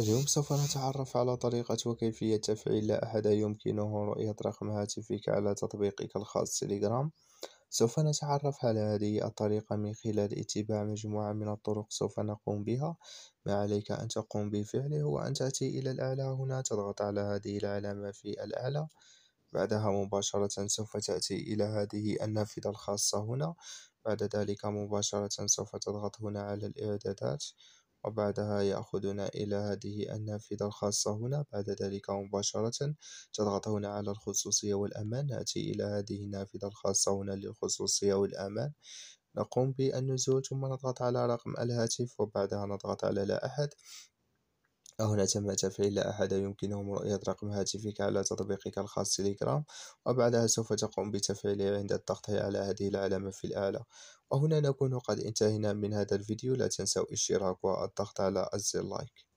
اليوم سوف نتعرف على طريقة وكيفية تفعيل لا أحد يمكنه رؤية رقم هاتفك على تطبيقك الخاص تليجرام سوف نتعرف على هذه الطريقة من خلال اتباع مجموعة من الطرق سوف نقوم بها ما عليك أن تقوم بفعله هو أن تأتي إلى الأعلى هنا تضغط على هذه العلامة في الأعلى بعدها مباشرة سوف تأتي إلى هذه النافذة الخاصة هنا بعد ذلك مباشرة سوف تضغط هنا على الإعدادات وبعدها يأخذنا إلى هذه النافذة الخاصة هنا بعد ذلك مباشرة تضغط هنا على الخصوصية والأمان نأتي إلى هذه النافذة الخاصة هنا للخصوصية والأمان نقوم بالنزول ثم نضغط على رقم الهاتف وبعدها نضغط على لا أحد هنا تم تفعيل لا أحد يمكنهم رؤية رقم هاتفك على تطبيقك الخاص تليجرام وبعدها سوف تقوم بتفعيله عند الضغط على هذه العلامة في الأعلى وهنا نكون قد انتهينا من هذا الفيديو لا تنسوا الاشتراك والضغط على زر لايك